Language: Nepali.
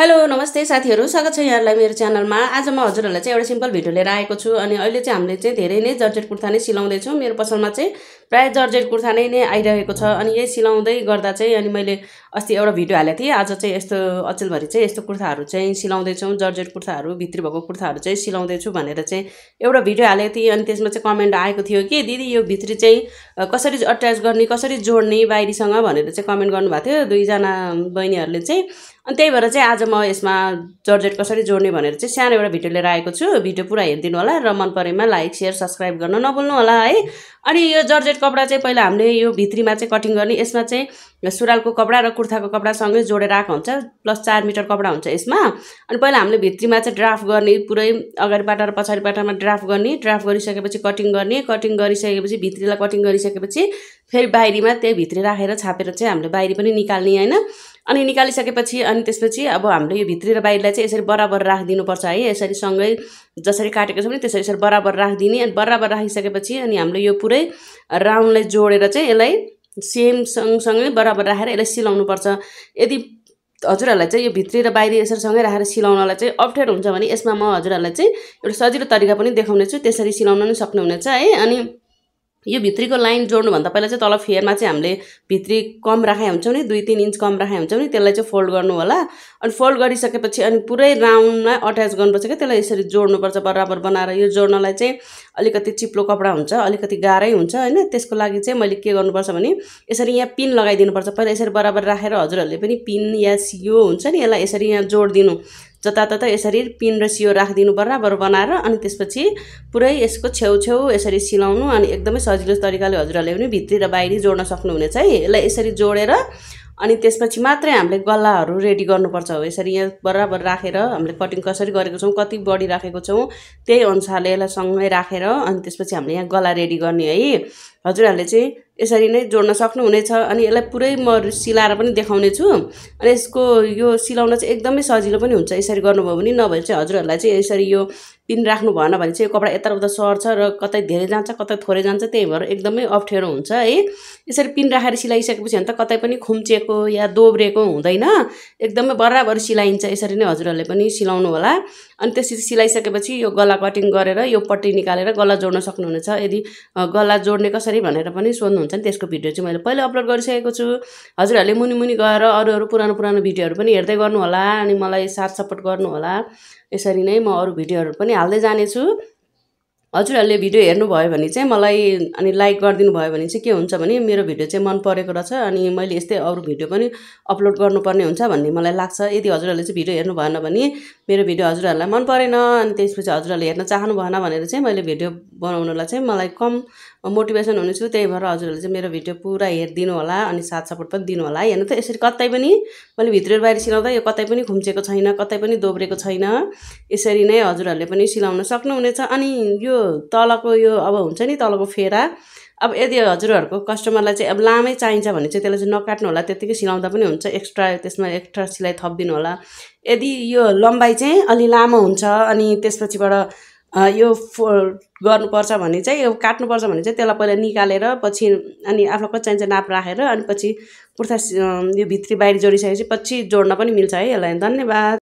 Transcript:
हेलो नमस्ते साथीहरू स्वागत छ यहाँहरूलाई मेरो च्यानलमा आज म हजुरहरूलाई चाहिँ एउटा सिम्पल भिडियो लिएर आएको छु अनि अहिले चाहिँ हामीले चाहिँ धेरै नै जर्जेट कुर्ता नै सिलाउँदैछौँ मेरो पसलमा चाहिँ प्रायः जर्जेट कुर्ता नै नै आइरहेको छ अनि यही सिलाउँदै गर्दा चाहिँ अनि मैले अस्ति एउटा भिडियो हालेको थिएँ आज चाहिँ यस्तो अचेलभरि चाहिँ यस्तो कुर्ताहरू चाहिँ सिलाउँदैछौँ जर्जेट कुर्ताहरू भित्री भएको कुर्ताहरू चाहिँ सिलाउँदैछु भनेर चाहिँ एउटा भिडियो हालेको थिएँ अनि त्यसमा चाहिँ कमेन्ट आएको थियो कि दिदी यो भित्री चाहिँ कसरी अट्याच गर्ने कसरी जोड्ने बाहिरीसँग भनेर चाहिँ कमेन्ट गर्नुभएको थियो दुईजना बहिनीहरूले चाहिँ अनि त्यही भएर चाहिँ आज म यसमा जर्जेट कसरी जोड्ने भनेर चाहिँ सानो एउटा भिडियो लिएर आएको छु भिडियो पुरा हेरिदिनु होला र मन परेमा लाइक सेयर सब्सक्राइब गर्न नभुल्नु होला है अनि यो जर्जेट कपडा चाहिँ पहिला हामीले यो भित्रीमा चाहिँ कटिङ गर्ने यसमा चाहिँ सुरालको कपडा र कुर्ताको कपडासँगै जोडेर आएको हुन्छ प्लस चार मिटर कपडा हुन्छ यसमा अनि पहिला हामीले भित्रीमा चाहिँ ड्राफ्ट गर्ने पुरै अगाडिबाट र पछाडिबाटमा ड्राफ्ट गर्ने ड्राफ्ट गरिसकेपछि कटिङ गर्ने कटिङ गरिसकेपछि भित्रीलाई कटिङ गरिसकेपछि फेरि बाहिरीमा त्यही भित्री राखेर छापेर चाहिँ हामीले बाहिरी पनि निकाल्ने होइन अनि निकालिसकेपछि अनि त्यसपछि अब हामीले यो भित्री र बाहिरीलाई चाहिँ यसरी बराबर राखिदिनुपर्छ है यसरी सँगै जसरी काटेको छ भने त्यसरी यसरी बराबर राखिदिने अनि बराबर राखिसकेपछि अनि हामीले यो पुरै राउन्डलाई जोडेर चाहिँ यसलाई सेम सँगसँगै बराबर राखेर यसलाई सिलाउनुपर्छ यदि हजुरहरूलाई चाहिँ यो भित्री र बाहिरी यसरी सँगै राखेर सिलाउनलाई चाहिँ अप्ठ्यारो हुन्छ भने यसमा म हजुरहरूलाई चाहिँ एउटा सजिलो तरिका पनि देखाउनेछु त्यसरी सिलाउन पनि सक्नुहुनेछ है अनि यो भित्रीको लाइन जोड्नुभन्दा पहिला चाहिँ तल फेयरमा चाहिँ हामीले भित्री कम राखे हुन्छौँ नि दुई तिन इन्च कम राखे हुन्छौँ नि त्यसलाई चाहिँ फोल्ड गर्नु होला अनि फोल्ड गरिसकेपछि अनि पुरै राउन्डमा अट्याच गर्नुपर्छ क्या त्यसलाई यसरी जोड्नुपर्छ बराबर बनाएर यो जोड्नलाई चाहिँ अलिकति चिप्लो कपडा हुन्छ अलिकति गाह्रै हुन्छ होइन त्यसको लागि चाहिँ मैले के गर्नुपर्छ भने यसरी यहाँ पिन लगाइदिनुपर्छ पहिला यसरी बराबर राखेर हजुरहरूले पनि पिन या सियो हुन्छ नि यसलाई यसरी यहाँ जोडिदिनु जताततै यसरी पिन र सियो राखिदिनु बराबर बनाएर अनि त्यसपछि पुरै यसको छेउछेउ यसरी सिलाउनु अनि एकदमै सजिलो तरिकाले हजुरहरूले पनि भित्री र बाहिरी जोड्न सक्नुहुनेछ है यसलाई यसरी जोडेर अनि त्यसपछि मात्रै हामीले गल्लाहरू रेडी गर्नुपर्छ हो यसरी यहाँ बराबर राखेर हामीले कटिङ कसरी गरेको छौँ कति बढी राखेको छौँ त्यही अनुसारले यसलाई सँगै राखेर अनि त्यसपछि हामीले यहाँ गला रेडी गर्ने है हजुरहरूले चाहिँ यसरी नै जोड्न सक्नुहुनेछ अनि यसलाई पुरै म सिलाएर पनि देखाउने छु अनि यसको यो सिलाउन चाहिँ एकदमै सजिलो पनि हुन्छ यसरी गर्नुभयो भने नभए चाहिँ हजुरहरूलाई चाहिँ यसरी यो पिन राख्नु भएन भने चाहिँ यो कपडा यताउता सर्छ र कतै धेरै जान्छ कतै थोरै जान्छ त्यही भएर एकदमै अप्ठ्यारो हुन्छ है यसरी पिन राखेर सिलाइसकेपछि भने त कतै पनि खुम्चिएको या दोब्रेको हुँदैन एकदमै बराबर सिलाइन्छ यसरी नै हजुरहरूले पनि सिलाउनु होला अनि त्यसपछि सिलाइसकेपछि यो गला कटिङ गरेर यो पट्टी निकालेर गला जोड्न सक्नुहुनेछ यदि गला जोड्ने कसरी भनेर पनि सोध्नुहुन्छ नि त्यसको भिडियो चाहिँ मैले पहिला अपलोड गरिसकेको छु हजुरहरूले मुनिमुनि गएर अरू अरू पुरानो पुरानो भिडियोहरू पनि हेर्दै गर्नु होला अनि मलाई साथ सपोर्ट गर्नुहोला यसरी नै म अरू भिडियोहरू पनि हाल्दै जानेछु हजुरहरूले भिडियो हेर्नुभयो भने चाहिँ मलाई अनि लाइक गरिदिनु भयो भने चाहिँ के हुन्छ भने मेरो भिडियो चाहिँ मन परेको रहेछ अनि मैले यस्तै अरू भिडियो पनि अपलोड गर्नुपर्ने हुन्छ भन्ने मलाई लाग्छ यदि हजुरहरूले चाहिँ भिडियो हेर्नु भएन भने मेरो भिडियो हजुरहरूलाई मन परेन अनि त्यसपछि हजुरहरूले हेर्न चाहनु भएन भनेर चाहिँ मैले भिडियो बनाउनुलाई चाहिँ मलाई कम मोटिभेसन हुनेछु त्यही भएर हजुरहरूले चाहिँ मेरो भिडियो पुरा हेरिदिनु होला अनि साथ सपोर्ट पनि दिनु होला हेर्नु त यसरी कतै पनि मैले भित्र बाहिर सिलाउँदा यो कतै पनि खुम्चेको छैन कतै पनि दोब्रेको छैन यसरी नै हजुरहरूले पनि सिलाउन सक्नुहुनेछ अनि यो तलको यो अब हुन्छ नि तलको फेरा अब यदि हजुरहरूको कस्टमरलाई चाहिँ अब लामै चाहिन्छ भने चाहिँ त्यसलाई चाहिँ नकाट्नु होला त्यत्तिकै सिलाउँदा पनि हुन्छ एक्स्ट्रा त्यसमा एक्स्ट्रा सिलाइ थपिदिनु होला यदि यो लम्बाइ चाहिँ अलि लामो हुन्छ अनि त्यसपछिबाट यो फो गर्नुपर्छ भने चाहिँ यो काट्नुपर्छ भने चाहिँ त्यसलाई पहिला निकालेर पछि अनि आफ्नो कति चाहिन्छ नाप राखेर अनि पछि कुर्ता यो भित्री बाहिर जोडिसकेपछि पछि जोड्न पनि मिल्छ है यसलाई धन्यवाद